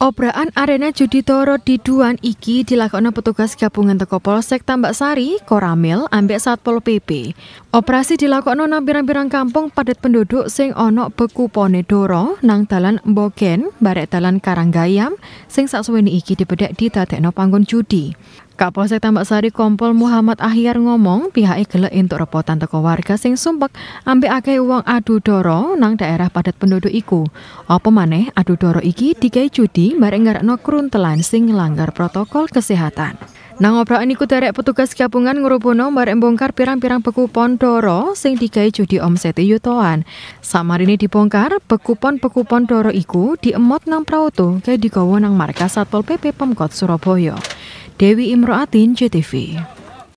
Obraan arena judi toro di Duan iki dilakukan petugas gabungan teko Polsek Tambak Sari, Koramil, ambek Satpol PP. Operasi dilakukan nang pirang-pirang kampung padat penduduk sing onok beku pone doro nang talan Bogen, barek talan Karanggayam, sing saksuwene iki dibedak di Tatekno Panggon Judi. Kapolsek Tambak Sari Kompol Muhammad Ahyar ngomong pihak e gelek untuk repotan teko warga sing sumpek ambil akeh uang adu doro nang daerah padat penduduk iku. Apa maneh adu doro iki digawe judi bareng ngarakno kruntelan sing langgar protokol kesehatan. Nang obrolan iku derek petugas gabungan ngurubono bareng bongkar pirang-pirang beku pon doro sing digawe judi omsete yutoan. ini dibongkar, bekupon-beku pon doro iku diemot nang prautu kaya digawa nang markas Satpol PP Pemkot Surabaya. Dewi Imroatin, CTV.